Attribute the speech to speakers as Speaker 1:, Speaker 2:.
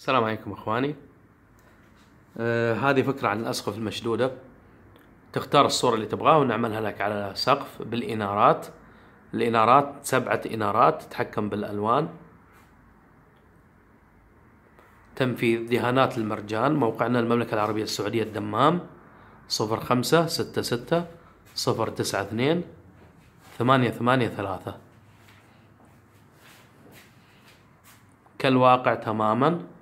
Speaker 1: السلام عليكم اخواني آه هذه فكرة عن الاسقف المشدودة تختار الصورة اللي تبغاها ونعملها لك على سقف بالانارات الانارات سبعة انارات تتحكم بالالوان تنفيذ دهانات المرجان موقعنا المملكة العربية السعودية الدمام صفر خمسة ستة ستة صفر تسعة اثنين ثمانية ثمانية ثلاثة كالواقع تماما